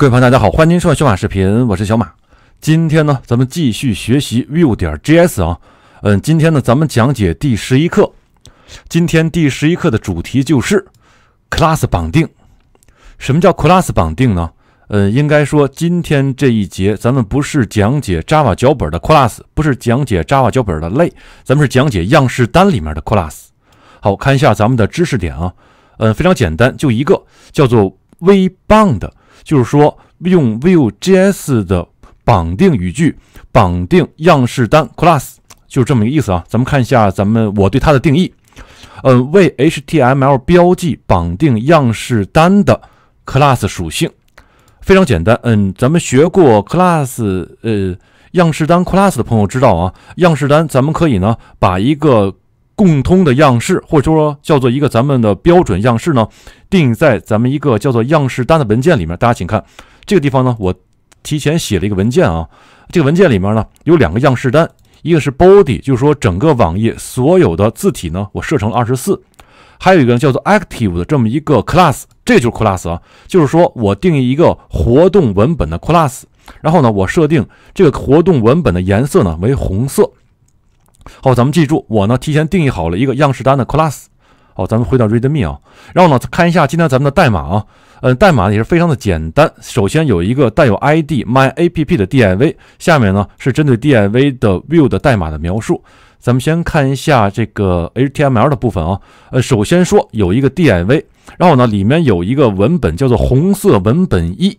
各位朋友，大家好，欢迎收看小马视频，我是小马。今天呢，咱们继续学习 Vue 点 JS 啊。嗯，今天呢，咱们讲解第十一课。今天第十一课的主题就是 Class 绑定。什么叫 Class 绑定呢？嗯，应该说今天这一节咱们不是讲解 Java 脚本的 Class，不是讲解 Java 脚本的类，咱们是讲解样式单里面的 Class。好，看一下咱们的知识点啊。嗯，非常简单，就一个叫做 Vue Bind。就是说，用 Vue JS 的绑定语句绑定样式单 class，就是这么个意思啊。咱们看一下，咱们我对它的定义，嗯，为 HTML 标记绑定样式单的 class 属性，非常简单。嗯，咱们学过 class，呃，样式单 class 的朋友知道啊，样式单咱们可以呢把一个。共通的样式，或者说叫做一个咱们的标准样式呢，定在咱们一个叫做样式单的文件里面。大家请看这个地方呢，我提前写了一个文件啊。这个文件里面呢有两个样式单，一个是 body，就是说整个网页所有的字体呢我设成二十四，还有一个叫做 active 的这么一个 class，这就是 class 啊，就是说我定义一个活动文本的 class，然后呢我设定这个活动文本的颜色呢为红色。好，咱们记住我呢，提前定义好了一个样式单的 class。好，咱们回到 README 啊，然后呢看一下今天咱们的代码啊，呃，代码也是非常的简单。首先有一个带有 ID my app 的 DIV，下面呢是针对 DIV 的 View 的代码的描述。咱们先看一下这个 HTML 的部分啊，呃，首先说有一个 DIV，然后呢里面有一个文本叫做红色文本一。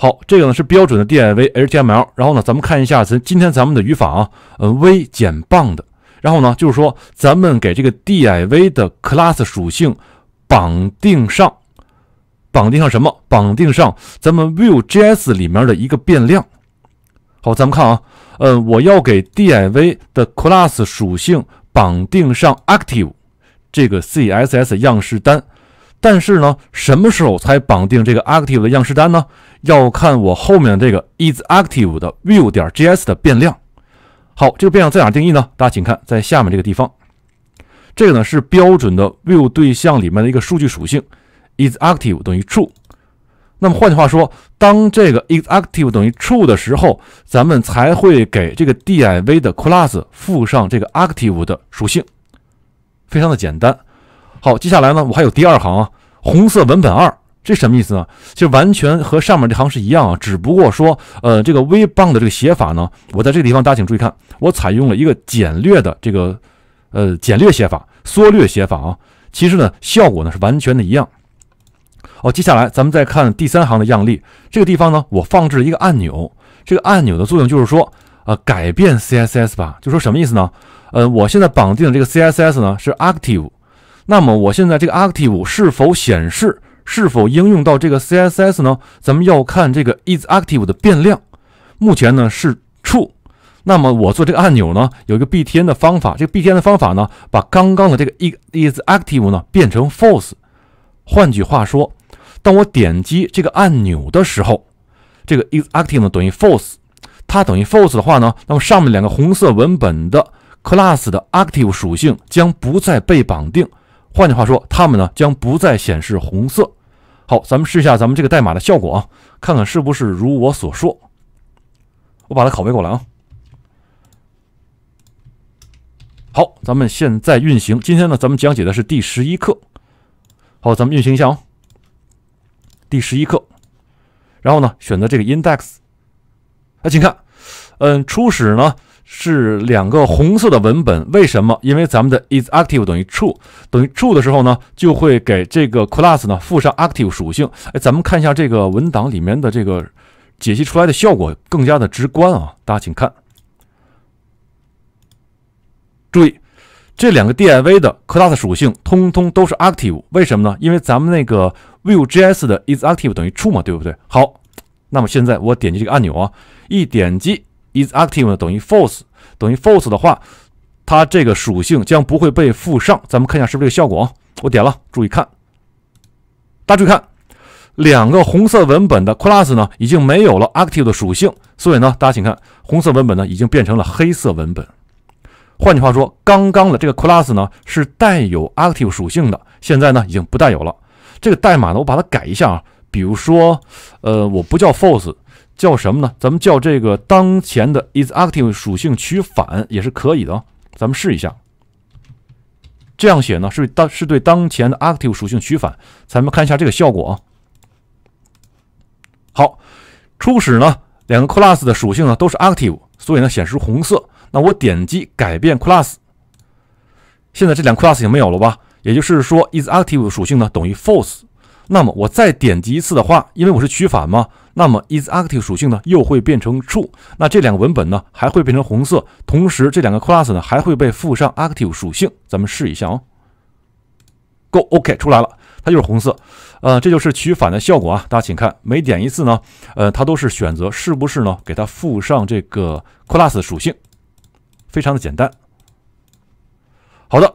好，这个呢是标准的 D I V H T M L。然后呢，咱们看一下咱今天咱们的语法啊，呃，v 减 b u n d 的。然后呢，就是说咱们给这个 D I V 的 class 属性绑定上，绑定上什么？绑定上咱们 V U G S 里面的一个变量。好，咱们看啊，呃，我要给 D I V 的 class 属性绑定上 active 这个 C S S 样式单。但是呢，什么时候才绑定这个 active 的样式单呢？要看我后面这个 is active 的 view 点 js 的变量。好，这个变量在哪定义呢？大家请看，在下面这个地方。这个呢是标准的 view 对象里面的一个数据属性，is active 等于 true。那么换句话说，当这个 is active 等于 true 的时候，咱们才会给这个 div 的 class 附上这个 active 的属性。非常的简单。好，接下来呢，我还有第二行啊，红色文本二，这什么意思呢？其实完全和上面这行是一样啊，只不过说，呃，这个 v b n 的这个写法呢，我在这个地方，大家请注意看，我采用了一个简略的这个，呃，简略写法、缩略写法啊。其实呢，效果呢是完全的一样。哦，接下来咱们再看第三行的样例，这个地方呢，我放置一个按钮，这个按钮的作用就是说，呃，改变 CSS 吧，就说什么意思呢？呃，我现在绑定的这个 CSS 呢是 active。那么我现在这个 active 是否显示，是否应用到这个 CSS 呢？咱们要看这个 is active 的变量，目前呢是 true。那么我做这个按钮呢，有一个 btn 的方法，这个 btn 的方法呢，把刚刚的这个 is active 呢变成 false。换句话说，当我点击这个按钮的时候，这个 is active 等于 false，它等于 false 的话呢，那么上面两个红色文本的 class 的 active 属性将不再被绑定。换句话说，它们呢将不再显示红色。好，咱们试一下咱们这个代码的效果啊，看看是不是如我所说。我把它拷贝过来啊。好，咱们现在运行。今天呢，咱们讲解的是第十一课。好，咱们运行一下啊。第十一课，然后呢，选择这个 index。哎，请看，嗯，初始呢。是两个红色的文本，为什么？因为咱们的 is active 等于 true 等于 true 的时候呢，就会给这个 class 呢附上 active 属性。哎，咱们看一下这个文档里面的这个解析出来的效果更加的直观啊！大家请看，注意这两个 div 的 class 属性通通都是 active，为什么呢？因为咱们那个 Vue JS 的 is active 等于 true 嘛，对不对？好，那么现在我点击这个按钮啊，一点击。is active 等于 false 等于 false 的话，它这个属性将不会被附上。咱们看一下是不是这个效果啊？我点了，注意看，大家注意看，两个红色文本的 class 呢，已经没有了 active 的属性。所以呢，大家请看，红色文本呢已经变成了黑色文本。换句话说，刚刚的这个 class 呢是带有 active 属性的，现在呢已经不带有了。这个代码呢，我把它改一下啊，比如说，呃，我不叫 false。叫什么呢？咱们叫这个当前的 is active 属性取反也是可以的啊。咱们试一下，这样写呢是当是对当前的 active 属性取反。咱们看一下这个效果啊。好，初始呢两个 class 的属性呢都是 active，所以呢显示红色。那我点击改变 class，现在这两个 class 已经没有了吧？也就是说 is active 属性呢等于 false。那么我再点击一次的话，因为我是取反嘛，那么 is active 属性呢，又会变成 true。那这两个文本呢，还会变成红色。同时，这两个 class 呢，还会被附上 active 属性。咱们试一下哦 g o OK 出来了，它就是红色。呃，这就是取反的效果啊。大家请看，每点一次呢，呃，它都是选择是不是呢，给它附上这个 class 属性，非常的简单。好的，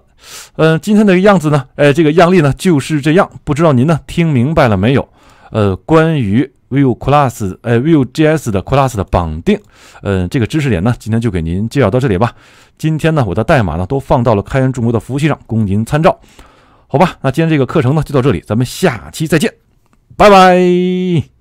嗯，今天的样子呢，哎，这个样例呢，就是这样。不知道您呢，听明白了没有？呃，关于 view class 呃 view js 的 class 的绑定，嗯，这个知识点呢，今天就给您介绍到这里吧。今天呢，我的代码呢都放到了开源中国的服务器上，供您参照，好吧？那今天这个课程呢就到这里，咱们下期再见，拜拜。